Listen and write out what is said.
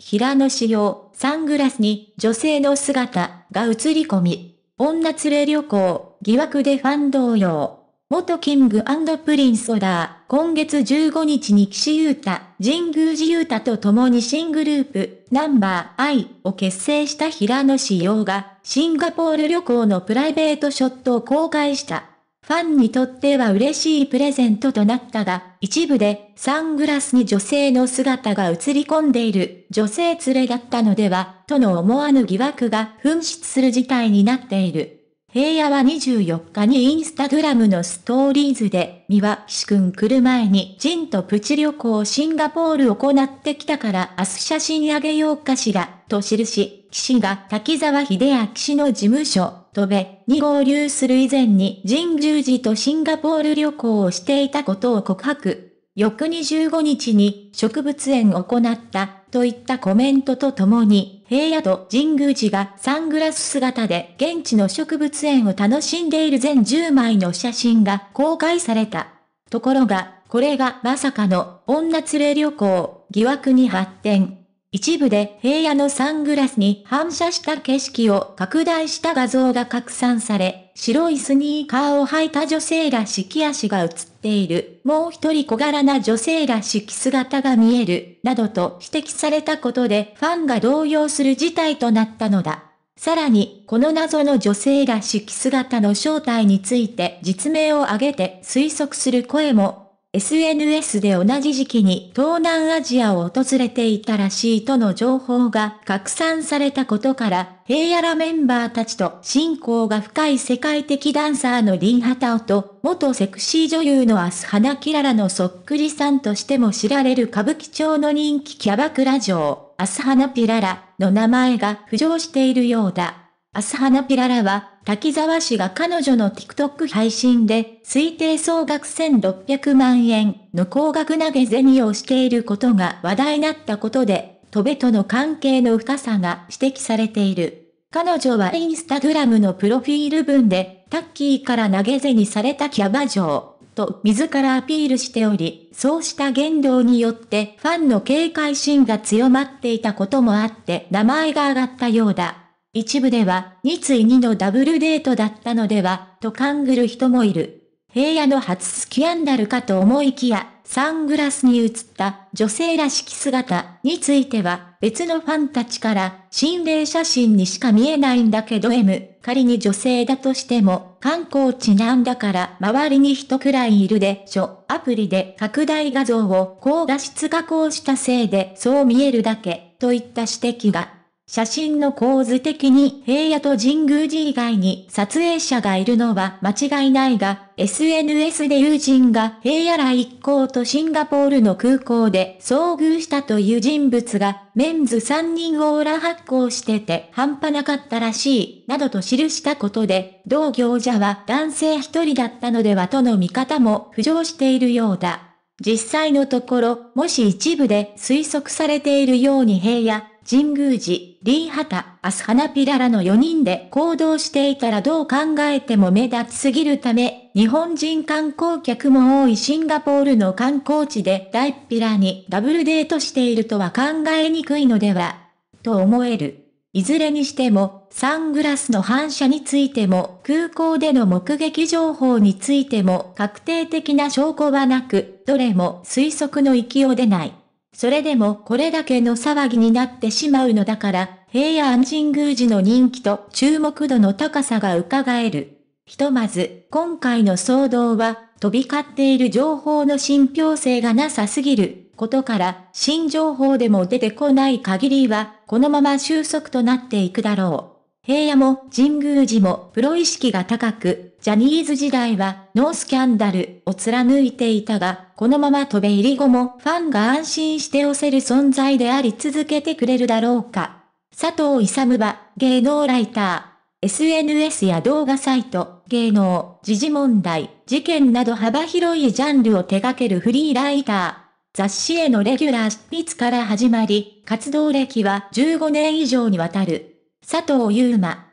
平野紫耀、サングラスに女性の姿が映り込み、女連れ旅行、疑惑でファン同様。元キングプリンスーダー、今月15日に岸優太、神宮寺優太と共に新グループ、ナンバー I を結成した平野紫耀が、シンガポール旅行のプライベートショットを公開した。ファンにとっては嬉しいプレゼントとなったが、一部でサングラスに女性の姿が映り込んでいる女性連れだったのでは、との思わぬ疑惑が噴出する事態になっている。平野は24日にインスタグラムのストーリーズで、三輪岸くん来る前にジンとプチ旅行シンガポールを行ってきたから明日写真あげようかしら、と記し、岸が滝沢秀明氏の事務所、渡べに合流する以前に神宮寺とシンガポール旅行をしていたことを告白。翌25日に植物園を行ったといったコメントとともに平野と神宮寺がサングラス姿で現地の植物園を楽しんでいる全10枚の写真が公開された。ところが、これがまさかの女連れ旅行疑惑に発展。一部で平野のサングラスに反射した景色を拡大した画像が拡散され、白いスニーカーを履いた女性らしき足が映っている、もう一人小柄な女性らしき姿が見える、などと指摘されたことでファンが動揺する事態となったのだ。さらに、この謎の女性らしき姿の正体について実名を挙げて推測する声も SNS で同じ時期に東南アジアを訪れていたらしいとの情報が拡散されたことから、平野らメンバーたちと親交が深い世界的ダンサーのリンハタオと、元セクシー女優のアスハナキララのそっくりさんとしても知られる歌舞伎町の人気キャバクラ嬢、アスハナピララの名前が浮上しているようだ。アスハナピララは、滝沢氏が彼女の TikTok 配信で推定総額1600万円の高額投げ銭をしていることが話題になったことで、戸部との関係の深さが指摘されている。彼女はインスタグラムのプロフィール文で、タッキーから投げ銭されたキャバ嬢と自らアピールしており、そうした言動によってファンの警戒心が強まっていたこともあって名前が上がったようだ。一部では、二対二のダブルデートだったのでは、と勘ぐる人もいる。平野の初スキャンダルかと思いきや、サングラスに映った女性らしき姿については、別のファンたちから、心霊写真にしか見えないんだけど M、仮に女性だとしても、観光地なんだから周りに人くらいいるでしょ。アプリで拡大画像を高画質加工したせいでそう見えるだけ、といった指摘が写真の構図的に平野と神宮寺以外に撮影者がいるのは間違いないが、SNS で友人が平野ら一行とシンガポールの空港で遭遇したという人物が、メンズ3人を裏発行してて半端なかったらしい、などと記したことで、同業者は男性一人だったのではとの見方も浮上しているようだ。実際のところ、もし一部で推測されているように平野、神宮寺、リーハタ、アスハナピララの4人で行動していたらどう考えても目立ちすぎるため、日本人観光客も多いシンガポールの観光地で大っぴらにダブルデートしているとは考えにくいのでは、と思える。いずれにしても、サングラスの反射についても、空港での目撃情報についても確定的な証拠はなく、どれも推測の域を出ない。それでもこれだけの騒ぎになってしまうのだから、平安神宮寺の人気と注目度の高さが伺える。ひとまず、今回の騒動は、飛び交っている情報の信憑性がなさすぎることから、新情報でも出てこない限りは、このまま収束となっていくだろう。平野も神宮寺もプロ意識が高く、ジャニーズ時代はノースキャンダルを貫いていたが、このまま飛べ入り後もファンが安心して押せる存在であり続けてくれるだろうか。佐藤勇は芸能ライター。SNS や動画サイト、芸能、時事問題、事件など幅広いジャンルを手掛けるフリーライター。雑誌へのレギュラー執筆から始まり、活動歴は15年以上にわたる。佐藤優馬。